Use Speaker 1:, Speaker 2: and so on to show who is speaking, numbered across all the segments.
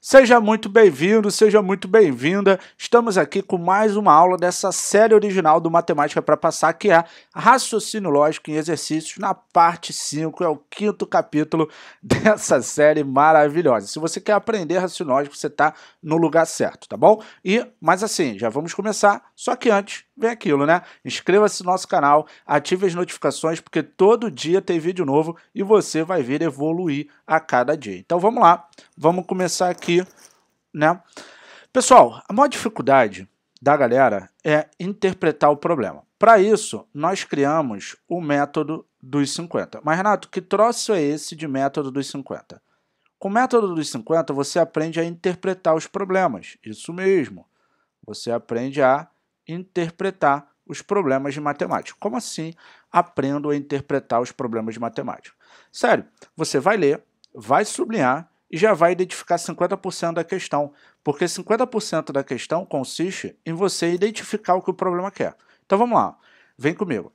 Speaker 1: Seja muito bem-vindo, seja muito bem-vinda. Estamos aqui com mais uma aula dessa série original do Matemática para Passar, que é Raciocínio Lógico em Exercícios, na parte 5, é o quinto capítulo dessa série maravilhosa. Se você quer aprender raciocínio lógico, você está no lugar certo, tá bom? E, mas assim, já vamos começar, só que antes, vem aquilo, né? Inscreva-se no nosso canal, ative as notificações, porque todo dia tem vídeo novo e você vai ver evoluir a cada dia. Então vamos lá, vamos começar aqui aqui, né? Pessoal, a maior dificuldade da galera é interpretar o problema. Para isso, nós criamos o método dos 50. Mas, Renato, que troço é esse de método dos 50? Com o método dos 50, você aprende a interpretar os problemas. Isso mesmo. Você aprende a interpretar os problemas de matemática. Como assim aprendo a interpretar os problemas de matemática? Sério, você vai ler, vai sublinhar e já vai identificar 50% da questão, porque 50% da questão consiste em você identificar o que o problema quer. Então vamos lá, vem comigo.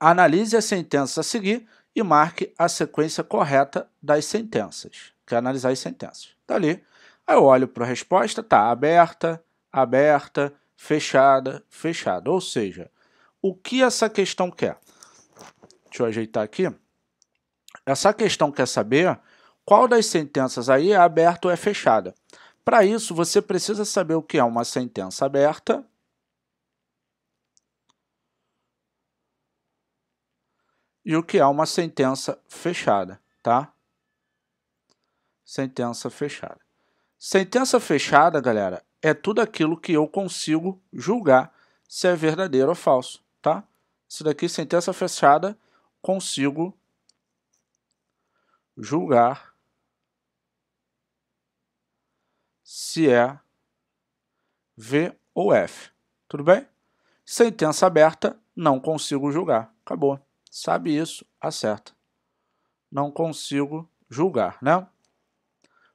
Speaker 1: Analise a sentença a seguir e marque a sequência correta das sentenças. Quer analisar as sentenças. Tá ali. Aí eu olho para a resposta, tá aberta, aberta, fechada, fechada. Ou seja, o que essa questão quer? Deixa eu ajeitar aqui. Essa questão quer saber qual das sentenças aí é aberta ou é fechada? Para isso, você precisa saber o que é uma sentença aberta e o que é uma sentença fechada, tá? Sentença fechada. Sentença fechada, galera, é tudo aquilo que eu consigo julgar se é verdadeiro ou falso, tá? Isso daqui, sentença fechada, consigo julgar se é V ou F. Tudo bem? Sentença aberta, não consigo julgar. Acabou. Sabe isso, acerta. Não consigo julgar, né?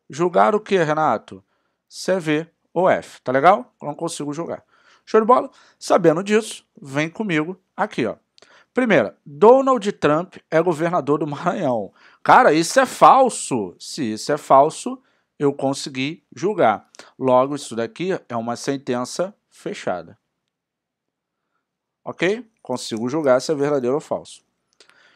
Speaker 1: Julgar o que, Renato? Se é V ou F, tá legal? Não consigo julgar. Show de bola? Sabendo disso, vem comigo aqui, ó. Primeira, Donald Trump é governador do Maranhão. Cara, isso é falso. Se isso é falso, eu consegui julgar. Logo, isso daqui é uma sentença fechada. Ok? Consigo julgar se é verdadeiro ou falso.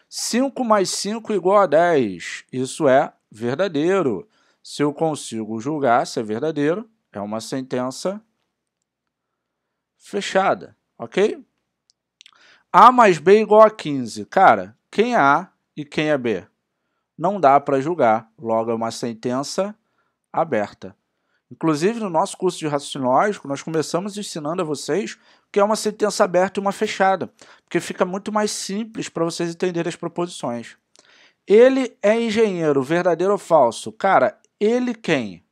Speaker 1: 5 mais 5 igual a 10. Isso é verdadeiro. Se eu consigo julgar se é verdadeiro, é uma sentença fechada. Ok? A mais B igual a 15. Cara, quem é A e quem é B? Não dá para julgar. Logo, é uma sentença fechada aberta. Inclusive, no nosso curso de raciocínio lógico, nós começamos ensinando a vocês o que é uma sentença aberta e uma fechada, porque fica muito mais simples para vocês entenderem as proposições. Ele é engenheiro, verdadeiro ou falso? Cara, ele quem?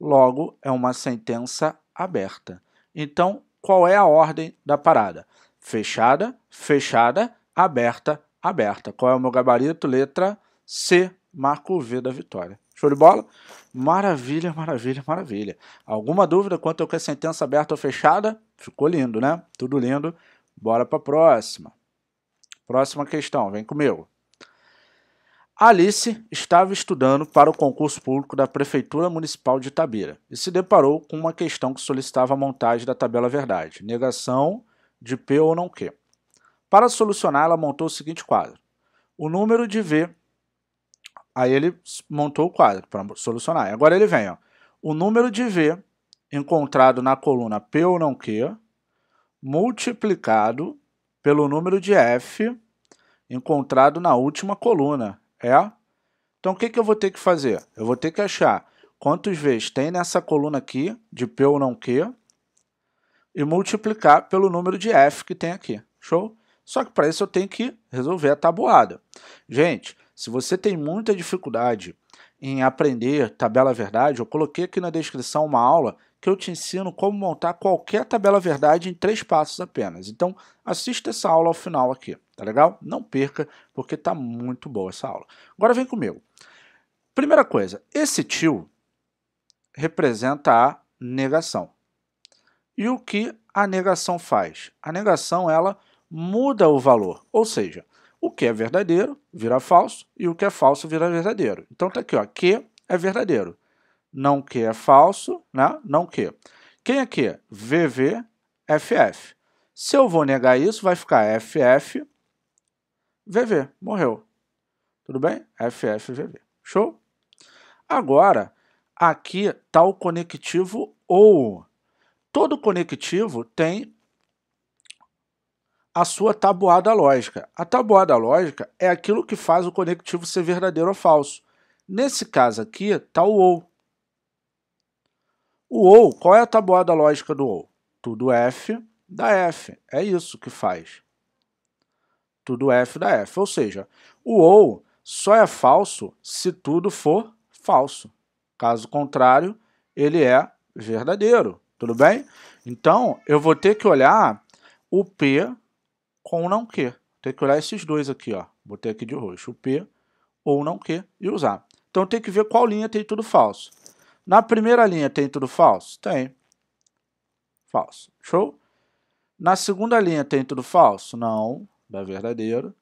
Speaker 1: Logo, é uma sentença aberta. Então, qual é a ordem da parada? Fechada, fechada, aberta, aberta. Qual é o meu gabarito? Letra C, marco V da vitória. Show de bola? Maravilha, maravilha, maravilha. Alguma dúvida quanto ao que a sentença aberta ou fechada? Ficou lindo, né? Tudo lindo. Bora para a próxima. Próxima questão, vem comigo. Alice estava estudando para o concurso público da Prefeitura Municipal de Itabira e se deparou com uma questão que solicitava a montagem da tabela verdade, negação de P ou não Q. Para solucionar, ela montou o seguinte quadro. O número de V Aí ele montou o quadro para solucionar. Agora ele vem, ó, o número de V encontrado na coluna P ou não Q multiplicado pelo número de F encontrado na última coluna, é? Então o que, que eu vou ter que fazer? Eu vou ter que achar quantos Vs tem nessa coluna aqui, de P ou não Q, e multiplicar pelo número de F que tem aqui, show? Só que para isso eu tenho que resolver a tabuada. Gente, se você tem muita dificuldade em aprender tabela verdade, eu coloquei aqui na descrição uma aula que eu te ensino como montar qualquer tabela verdade em três passos apenas. Então, assista essa aula ao final aqui, tá legal? Não perca, porque tá muito boa essa aula. Agora vem comigo. Primeira coisa, esse tio representa a negação. E o que a negação faz? A negação, ela muda o valor, ou seja, o que é verdadeiro vira falso e o que é falso vira verdadeiro. Então tá aqui, ó, que é verdadeiro. Não que é falso, né? Não que. Quem é que? VV, FF. Se eu vou negar isso, vai ficar FF, VV. Morreu. Tudo bem? FF, VV. Show? Agora, aqui tá o conectivo ou. Todo conectivo tem a sua tabuada lógica. A tabuada lógica é aquilo que faz o conectivo ser verdadeiro ou falso. Nesse caso aqui está o OU. O OU, qual é a tabuada lógica do OU? Tudo F da F. É isso que faz. Tudo F da F. Ou seja, o OU só é falso se tudo for falso. Caso contrário, ele é verdadeiro. Tudo bem? Então, eu vou ter que olhar o P com não que. Tem que olhar esses dois aqui, ó. Botei aqui de roxo, o P ou não que e usar. Então tem que ver qual linha tem tudo falso. Na primeira linha tem tudo falso? Tem. Falso. Show? Na segunda linha tem tudo falso? Não, dá verdadeiro.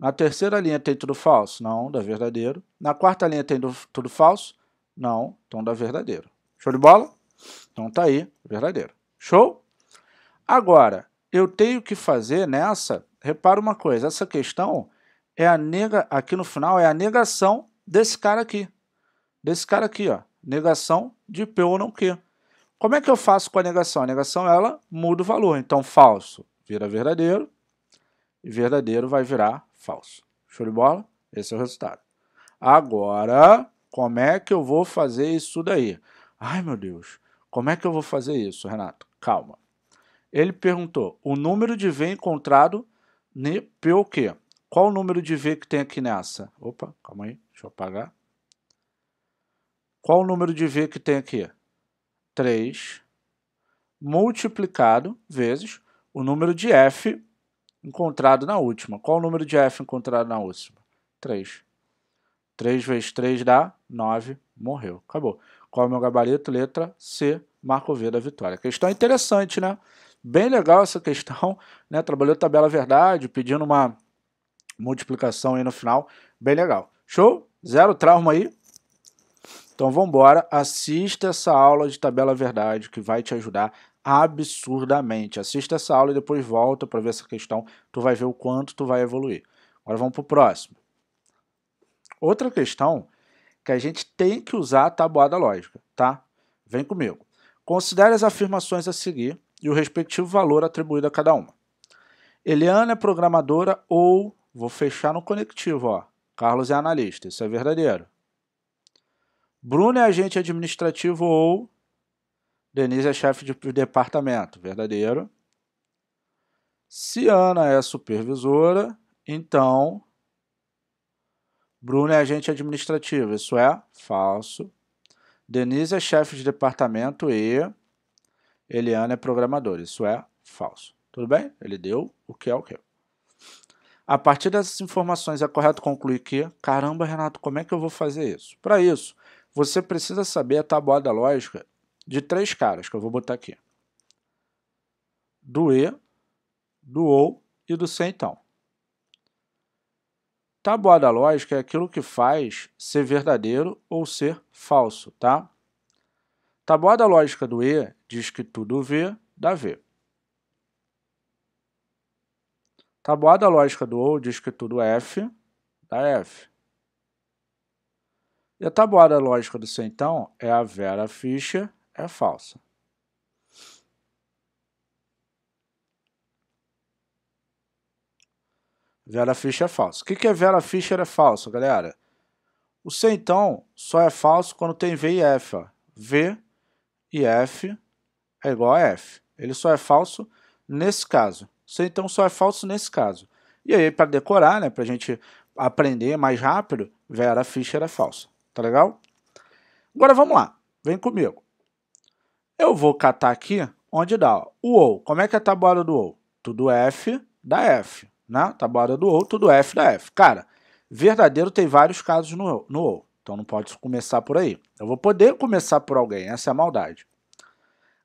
Speaker 1: Na terceira linha tem tudo falso? Não, dá verdadeiro. Na quarta linha tem tudo falso? Não, então dá verdadeiro. Show de bola? Então tá aí, verdadeiro. Show? Agora, eu tenho que fazer nessa, repara uma coisa, essa questão é a nega, aqui no final é a negação desse cara aqui. Desse cara aqui, ó, negação de P ou não Q. Como é que eu faço com a negação? A negação ela muda o valor, então falso vira verdadeiro e verdadeiro vai virar falso. Show de bola? Esse é o resultado. Agora, como é que eu vou fazer isso daí? Ai, meu Deus. Como é que eu vou fazer isso, Renato? Calma. Ele perguntou: o número de V encontrado ne pelo quê? Qual o número de V que tem aqui nessa? Opa, calma aí, deixa eu apagar. Qual o número de V que tem aqui? 3 multiplicado vezes o número de F encontrado na última. Qual o número de F encontrado na última? 3. 3 vezes 3 dá 9. Morreu. Acabou. Qual é o meu gabarito? Letra C. Marco V da vitória. Questão é interessante, né? Bem legal essa questão, né? Trabalhou tabela verdade, pedindo uma multiplicação aí no final. Bem legal. Show? Zero trauma aí? Então vamos embora, assista essa aula de tabela verdade que vai te ajudar absurdamente. Assista essa aula e depois volta para ver essa questão, tu vai ver o quanto tu vai evoluir. Agora vamos para o próximo. Outra questão que a gente tem que usar a tabuada lógica, tá? Vem comigo. Considere as afirmações a seguir e o respectivo valor atribuído a cada uma. Eliana é programadora ou, vou fechar no conectivo, ó, Carlos é analista, isso é verdadeiro. Bruno é agente administrativo ou Denise é chefe de departamento, verdadeiro. Se Ana é supervisora, então Bruno é agente administrativo, isso é falso. Denise é chefe de departamento e Eliana é programador. Isso é falso. Tudo bem? Ele deu o que é o que. É. A partir dessas informações, é correto concluir que, caramba, Renato, como é que eu vou fazer isso? Para isso, você precisa saber a tabuada lógica de três caras, que eu vou botar aqui. Do E, do OU e do C, então. Tabuada lógica é aquilo que faz ser verdadeiro ou ser falso, tá? Tabuada lógica do E diz que tudo V dá V. Tabuada lógica do OU diz que tudo F dá F. E a tabuada lógica do C, então, é a Vera Fischer é falsa. Vera Fischer é falsa. O que, que é Vera Fischer é falso, galera? O C, então, só é falso quando tem V e F. Ó. V e f é igual a f. Ele só é falso nesse caso. C, então, só é falso nesse caso. E aí, para decorar, né, para a gente aprender mais rápido, Vera Fischer é falsa. Tá legal? Agora, vamos lá. Vem comigo. Eu vou catar aqui onde dá ó, o OU. Como é que é a tabuada do OU? Tudo F da F. Né? Tabuada do OU, tudo F da F. Cara, verdadeiro tem vários casos no, no OU. Então não pode começar por aí. Eu vou poder começar por alguém, essa é a maldade.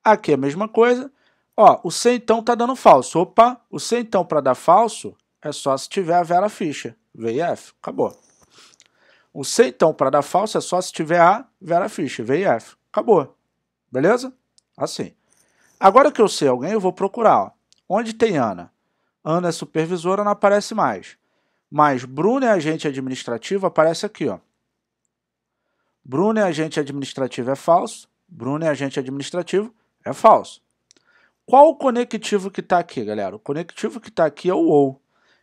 Speaker 1: Aqui é a mesma coisa. Ó, o C então tá dando falso. Opa, o C então para dar falso é só se tiver a vera ficha. VIF, acabou. O C então para dar falso é só se tiver a vera ficha. VIF, acabou. Beleza? Assim. Agora que eu sei alguém, eu vou procurar. Ó. Onde tem Ana? Ana é supervisora, não aparece mais. Mas Bruno é agente administrativo, aparece aqui. Ó. Bruno é agente administrativo é falso. Bruno é agente administrativo é falso. Qual o conectivo que está aqui, galera? O conectivo que está aqui é o OU.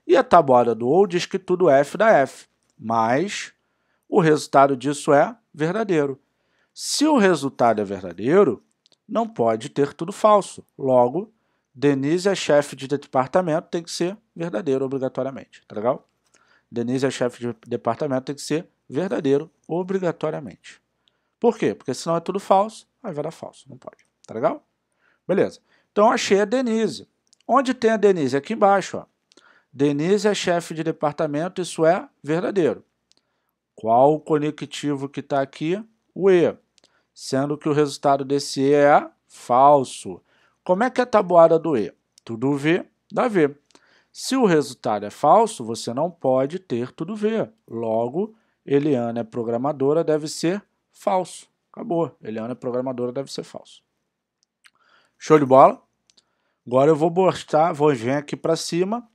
Speaker 1: E a tabuada do OU diz que tudo é F da F. Mas o resultado disso é verdadeiro. Se o resultado é verdadeiro, não pode ter tudo falso. Logo, Denise é chefe de departamento, tem que ser verdadeiro obrigatoriamente, tá legal? Denise é chefe de departamento, tem que ser verdadeiro obrigatoriamente. Por quê? Porque senão é tudo falso, aí vai dar falso, não pode. Tá legal? Beleza. Então achei a Denise. Onde tem a Denise? Aqui embaixo, ó. Denise é chefe de departamento, isso é verdadeiro. Qual o conectivo que está aqui? O E. Sendo que o resultado desse E é falso. Como é que é a tabuada do E? Tudo V dá V. Se o resultado é falso, você não pode ter tudo V. Logo, Eliana é programadora, deve ser falso. Acabou. Eliana é programadora, deve ser falso. Show de bola? Agora eu vou mostrar, vou vir aqui para cima.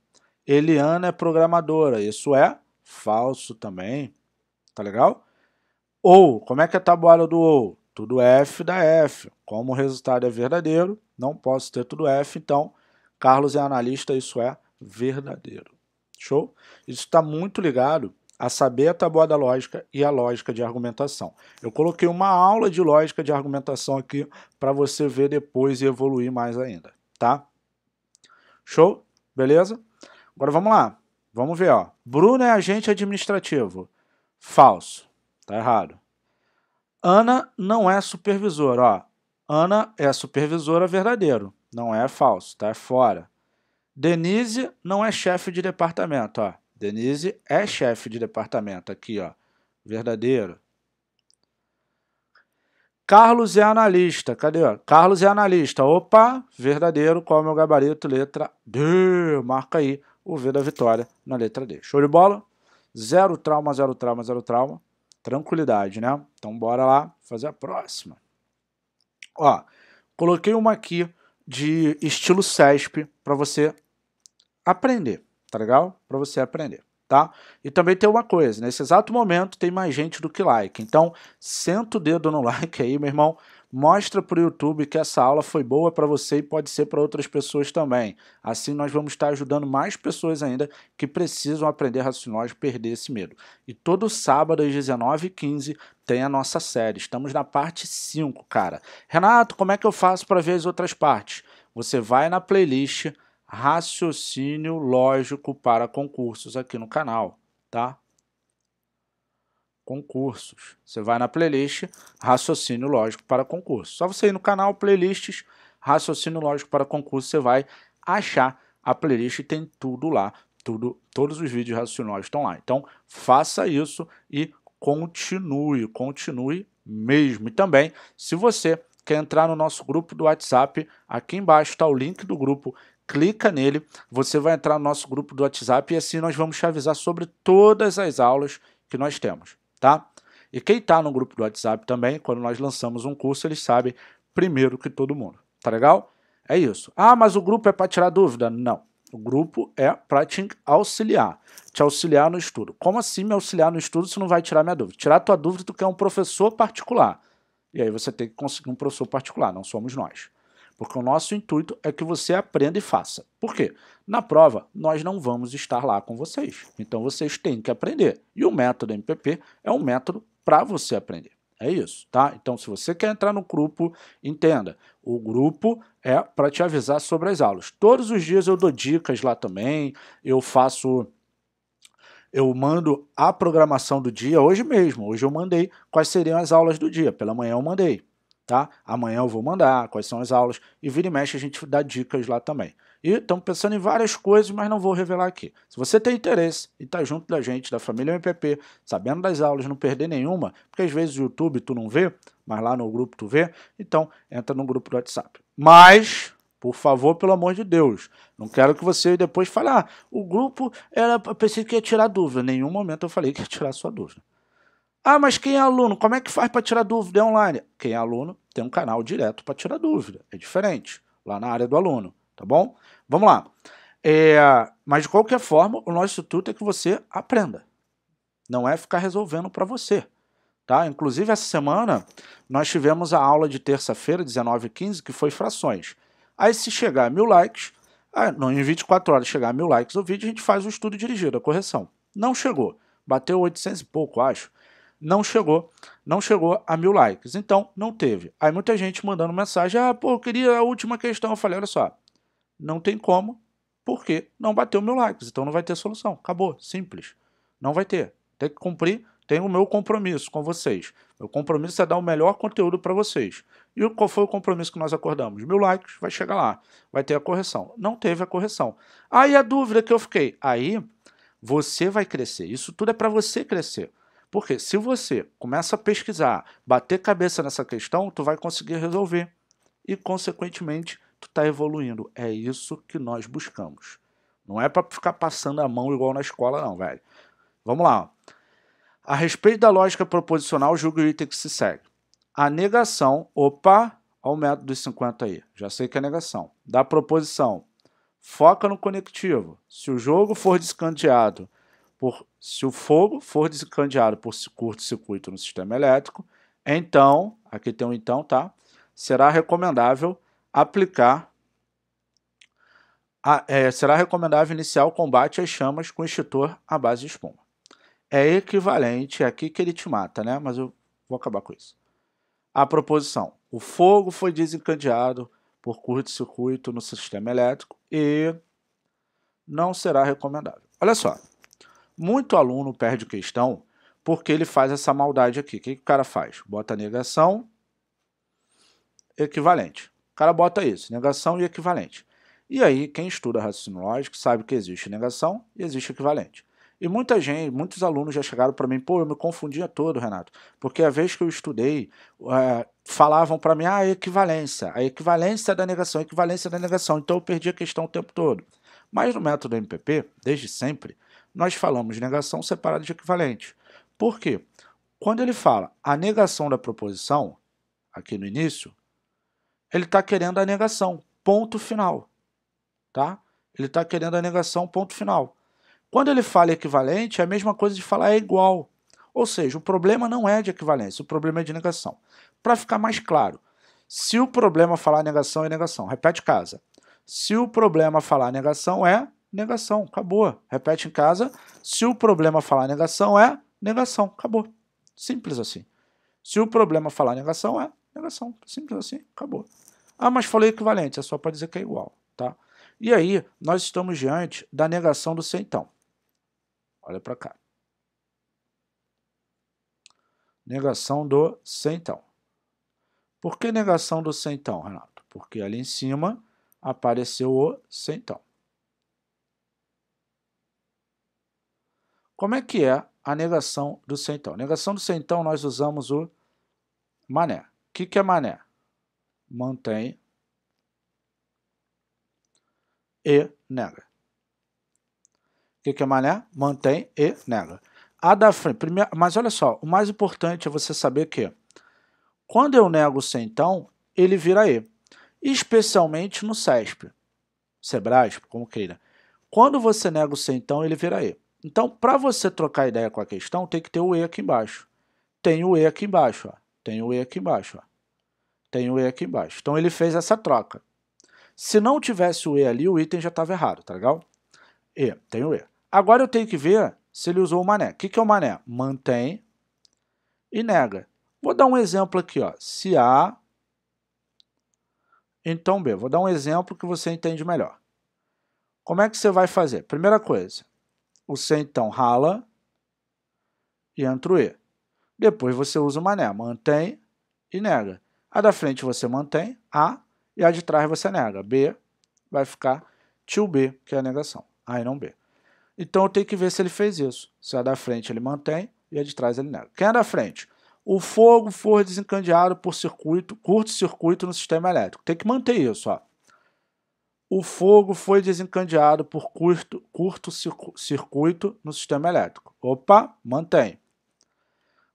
Speaker 1: Eliana é programadora. Isso é falso também. Tá legal? Ou, como é que é a tabuada do ou? Tudo F da F. Como o resultado é verdadeiro, não posso ter tudo F, então Carlos é analista, isso é verdadeiro. Show? Isso está muito ligado a saber a tabuada lógica e a lógica de argumentação. Eu coloquei uma aula de lógica de argumentação aqui para você ver depois e evoluir mais ainda, tá? Show? Beleza? Agora vamos lá. Vamos ver, ó. Bruno é agente administrativo. Falso. Tá errado. Ana não é supervisora, ó. Ana é supervisora verdadeiro. Não é falso, tá? É fora. Denise não é chefe de departamento, ó. Denise é chefe de departamento, aqui, ó. Verdadeiro. Carlos é analista. Cadê? Carlos é analista. Opa, verdadeiro. Qual é o meu gabarito? Letra D. Marca aí o V da vitória na letra D. Show de bola? Zero trauma, zero trauma, zero trauma. Tranquilidade, né? Então bora lá fazer a próxima. Ó, coloquei uma aqui de estilo CESP para você aprender tá legal? Para você aprender. Tá? E também tem uma coisa, nesse exato momento tem mais gente do que like. Então, senta o dedo no like aí, meu irmão. Mostra para o YouTube que essa aula foi boa para você e pode ser para outras pessoas também. Assim nós vamos estar ajudando mais pessoas ainda que precisam aprender raciocínio e perder esse medo. E todo sábado às 19h15 tem a nossa série. Estamos na parte 5, cara. Renato, como é que eu faço para ver as outras partes? Você vai na playlist raciocínio lógico para concursos aqui no canal, tá? Concursos. Você vai na playlist raciocínio lógico para concursos. Só você ir no canal playlists raciocínio lógico para concursos, você vai achar a playlist e tem tudo lá, tudo, todos os vídeos raciocínio estão lá. Então, faça isso e continue, continue mesmo. E também, se você quer entrar no nosso grupo do WhatsApp, aqui embaixo está o link do grupo clica nele, você vai entrar no nosso grupo do WhatsApp e assim nós vamos te avisar sobre todas as aulas que nós temos, tá? E quem está no grupo do WhatsApp também, quando nós lançamos um curso, eles sabem primeiro que todo mundo, tá legal? É isso. Ah, mas o grupo é para tirar dúvida? Não. O grupo é para te auxiliar, te auxiliar no estudo. Como assim me auxiliar no estudo se não vai tirar minha dúvida? Tirar tua dúvida, tu quer é um professor particular. E aí você tem que conseguir um professor particular, não somos nós. Porque o nosso intuito é que você aprenda e faça. Por quê? Na prova, nós não vamos estar lá com vocês. Então vocês têm que aprender. E o método MPP é um método para você aprender. É isso, tá? Então, se você quer entrar no grupo, entenda, o grupo é para te avisar sobre as aulas. Todos os dias eu dou dicas lá também, eu faço eu mando a programação do dia hoje mesmo. Hoje eu mandei quais seriam as aulas do dia. Pela manhã eu mandei tá? Amanhã eu vou mandar quais são as aulas e vira e mexe a gente dá dicas lá também. E estamos pensando em várias coisas, mas não vou revelar aqui. Se você tem interesse e está junto da gente, da família MPP, sabendo das aulas, não perder nenhuma, porque às vezes o YouTube tu não vê, mas lá no grupo tu vê, então entra no grupo do WhatsApp. Mas por favor, pelo amor de Deus. Não quero que você depois fale, ah, o grupo era, eu pensei que ia tirar dúvida. Em nenhum momento eu falei que ia tirar sua dúvida. Ah, mas quem é aluno? Como é que faz para tirar dúvida é online? Quem é aluno tem um canal direto para tirar dúvida. É diferente, lá na área do aluno, tá bom? Vamos lá. É, mas de qualquer forma, o nosso intuito é que você aprenda. Não é ficar resolvendo para você. Tá? Inclusive, essa semana nós tivemos a aula de terça-feira, 19h15, que foi frações. Aí, se chegar a mil likes, ah, em 24 horas chegar a mil likes o vídeo, a gente faz o estudo dirigido, a correção. Não chegou. Bateu 800 e pouco, acho não chegou, não chegou a mil likes. Então, não teve. Aí muita gente mandando mensagem, ah, pô, eu queria a última questão. Eu falei, olha só, não tem como, porque não bateu mil likes, então não vai ter solução. Acabou, simples. Não vai ter. Tem que cumprir, tem o meu compromisso com vocês. Meu compromisso é dar o melhor conteúdo para vocês. E qual foi o compromisso que nós acordamos? Mil likes, vai chegar lá, vai ter a correção. Não teve a correção. Aí a dúvida que eu fiquei, aí você vai crescer. Isso tudo é para você crescer. Porque se você começa a pesquisar, bater cabeça nessa questão, tu vai conseguir resolver e consequentemente tu está evoluindo. É isso que nós buscamos. Não é para ficar passando a mão igual na escola, não, velho. Vamos lá. A respeito da lógica proposicional, julgue o item que se segue. A negação, opa, ao método dos 50 aí. Já sei que é negação. Da proposição, foca no conectivo. Se o jogo for descanteado por, se o fogo for desencadeado por curto-circuito no sistema elétrico, então, aqui tem um então, tá? Será recomendável aplicar. A, é, será recomendável iniciar o combate às chamas com extintor à base de espuma. É equivalente, é aqui que ele te mata, né? Mas eu vou acabar com isso. A proposição: o fogo foi desencadeado por curto-circuito no sistema elétrico e não será recomendável. Olha só, muito aluno perde questão porque ele faz essa maldade aqui. O que, que o cara faz? Bota negação, equivalente. O cara bota isso, negação e equivalente. E aí, quem estuda raciocínio lógico sabe que existe negação e existe equivalente. E muita gente, muitos alunos já chegaram para mim, pô, eu me confundia todo, Renato, porque a vez que eu estudei, é, falavam para mim, ah, a equivalência, a equivalência da negação, a equivalência da negação, então eu perdi a questão o tempo todo. Mas no método MPP, desde sempre, nós falamos negação separada de equivalente. Por quê? Quando ele fala a negação da proposição, aqui no início, ele está querendo a negação, ponto final. Tá? Ele está querendo a negação, ponto final. Quando ele fala equivalente, é a mesma coisa de falar é igual. Ou seja, o problema não é de equivalência, o problema é de negação. Para ficar mais claro, se o problema falar negação, é negação. Repete casa. Se o problema falar negação, é negação, acabou. Repete em casa, se o problema falar negação é negação, acabou. Simples assim. Se o problema falar negação é negação, simples assim, acabou. Ah, mas falei equivalente, é só para dizer que é igual, tá? E aí, nós estamos diante da negação do centão. Olha para cá. Negação do centão. Por que negação do centão, Renato? Porque ali em cima apareceu o centão. Como é que é a negação do centão? Negação do centão, nós usamos o mané. O que, que é mané? Mantém e nega. O que, que é mané? Mantém e nega. A da frente, mas olha só, o mais importante é você saber que quando eu nego o centão, ele vira E. Especialmente no SESP, SEBRASP, como queira. Quando você nega o centão, ele vira E. Então, para você trocar ideia com a questão, tem que ter o E aqui embaixo. Tem o E aqui embaixo, ó. Tem o E aqui embaixo, ó. Tem o E aqui embaixo. Então, ele fez essa troca. Se não tivesse o E ali, o item já estava errado, tá legal? E, tem o E. Agora eu tenho que ver se ele usou o mané. O que, que é o mané? Mantém e nega. Vou dar um exemplo aqui, ó. Se A, então B. Vou dar um exemplo que você entende melhor. Como é que você vai fazer? Primeira coisa, você então rala e entra o e. Depois você usa o mané, mantém e nega. A da frente você mantém, A, e a de trás você nega. B vai ficar tio B, que é a negação. A e não B. Então eu tenho que ver se ele fez isso. Se a da frente ele mantém e a de trás ele nega. Quem é da frente? O fogo for desencadeado por circuito, curto-circuito no sistema elétrico. Tem que manter isso, ó o fogo foi desencadeado por curto, curto circuito no sistema elétrico. Opa, mantém.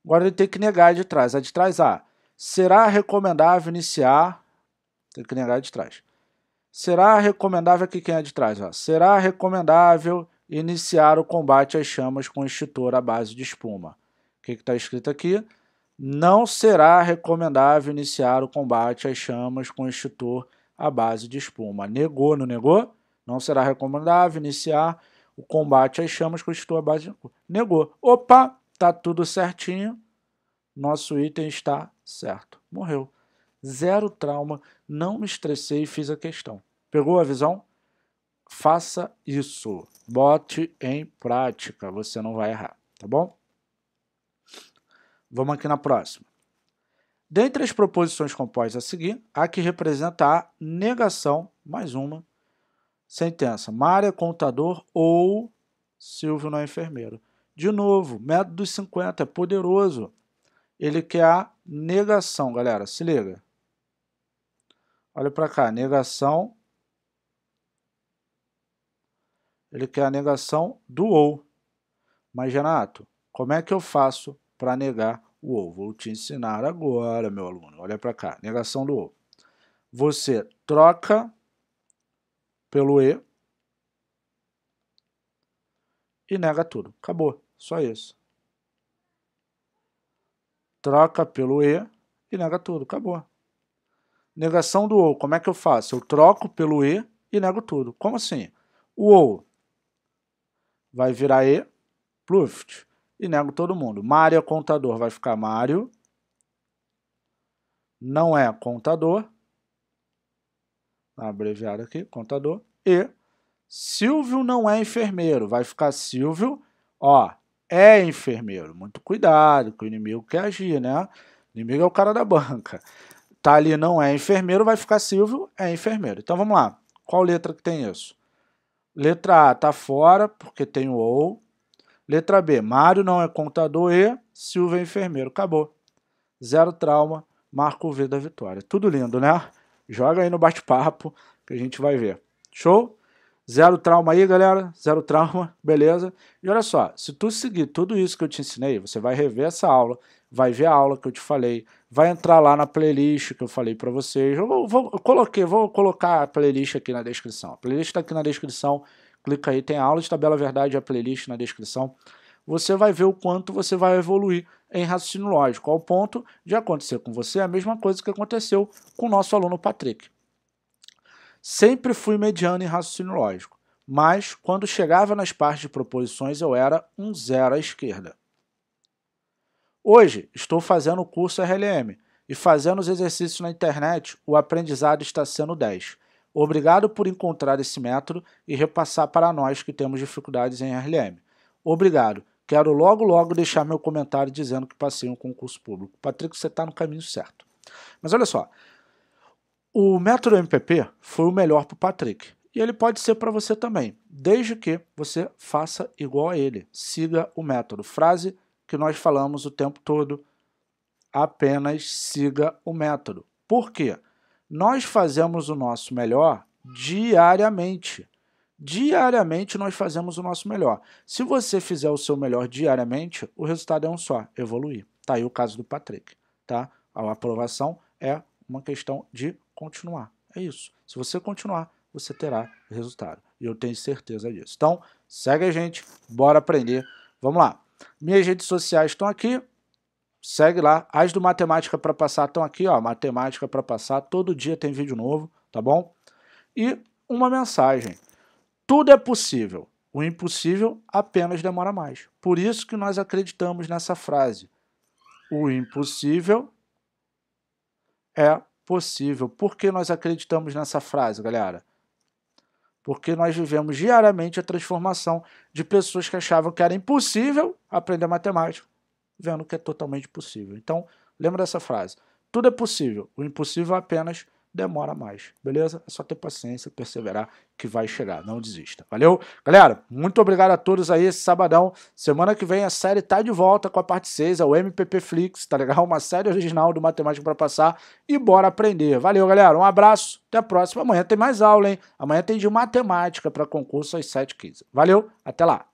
Speaker 1: Agora ele tem que negar de trás. A de trás A. Será recomendável iniciar. Tem que negar de trás. Será recomendável aqui quem é de trás. Ó. Será recomendável iniciar o combate às chamas com extintor à base de espuma. O que está escrito aqui? Não será recomendável iniciar o combate às chamas com extintor à base de espuma. Negou, não negou? Não será recomendável iniciar o combate às chamas com a base de espuma. Negou. Opa, tá tudo certinho. Nosso item está certo. Morreu. Zero trauma, não me estressei e fiz a questão. Pegou a visão? Faça isso. Bote em prática, você não vai errar, tá bom? Vamos aqui na próxima. Dentre as proposições compostas a seguir, há que representa a negação, mais uma, sentença. é contador ou Silvio não é enfermeiro. De novo, método dos 50 é poderoso. Ele quer a negação, galera. Se liga. Olha para cá, negação. Ele quer a negação do ou. Mas, Renato, como é que eu faço para negar o Vou te ensinar agora, meu aluno. Olha para cá, negação do ou. Você troca pelo E e nega tudo. Acabou, só isso. Troca pelo E e nega tudo, acabou. Negação do ou. como é que eu faço? Eu troco pelo E e nego tudo. Como assim? O ou vai virar E, pluft e nego todo mundo. Mário é contador, vai ficar Mário. Não é contador. Abreviado aqui, contador. E Silvio não é enfermeiro, vai ficar Silvio. Ó, é enfermeiro. Muito cuidado, que o inimigo quer agir, né? O inimigo é o cara da banca. Tá ali, não é enfermeiro, vai ficar Silvio, é enfermeiro. Então vamos lá. Qual letra que tem isso? Letra A tá fora, porque tem o ou. Letra B, Mário não é contador e Silva é enfermeiro. Acabou. Zero trauma, marco V da vitória. Tudo lindo, né? Joga aí no bate-papo que a gente vai ver. Show? Zero trauma aí, galera. Zero trauma, beleza? E olha só, se tu seguir tudo isso que eu te ensinei, você vai rever essa aula, vai ver a aula que eu te falei, vai entrar lá na playlist que eu falei para vocês. Eu, vou, vou eu coloquei, vou colocar a playlist aqui na descrição. A playlist tá aqui na descrição clica aí, tem aula de tabela verdade, a playlist na descrição. Você vai ver o quanto você vai evoluir em raciocínio lógico, ao ponto de acontecer com você a mesma coisa que aconteceu com o nosso aluno Patrick. Sempre fui mediano em raciocínio lógico, mas quando chegava nas partes de proposições eu era um zero à esquerda. Hoje estou fazendo o curso RLM e fazendo os exercícios na internet, o aprendizado está sendo 10 Obrigado por encontrar esse método e repassar para nós que temos dificuldades em RLM. Obrigado. Quero logo, logo deixar meu comentário dizendo que passei um concurso público. Patrick, você está no caminho certo. Mas olha só, o método MPP foi o melhor para o Patrick. E ele pode ser para você também, desde que você faça igual a ele. Siga o método. Frase que nós falamos o tempo todo. Apenas siga o método. Por quê? Nós fazemos o nosso melhor diariamente. Diariamente nós fazemos o nosso melhor. Se você fizer o seu melhor diariamente, o resultado é um só, evoluir. Tá aí o caso do Patrick, tá? A aprovação é uma questão de continuar. É isso. Se você continuar, você terá resultado. E eu tenho certeza disso. Então, segue a gente, bora aprender. Vamos lá. Minhas redes sociais estão aqui, segue lá. As do Matemática para Passar estão aqui, ó. Matemática para Passar. Todo dia tem vídeo novo, tá bom? E uma mensagem. Tudo é possível. O impossível apenas demora mais. Por isso que nós acreditamos nessa frase. O impossível é possível. Por que nós acreditamos nessa frase, galera? Porque nós vivemos diariamente a transformação de pessoas que achavam que era impossível aprender matemática vendo que é totalmente possível. Então, lembra dessa frase. Tudo é possível, o impossível apenas demora mais, beleza? É só ter paciência, perseverar, que vai chegar, não desista. Valeu? Galera, muito obrigado a todos aí esse sabadão. Semana que vem a série tá de volta com a parte 6, é o MPP Flix, tá legal? Uma série original do Matemática para Passar e bora aprender. Valeu, galera, um abraço, até a próxima. Amanhã tem mais aula, hein? Amanhã tem de Matemática para concurso às 7h15. Valeu, até lá!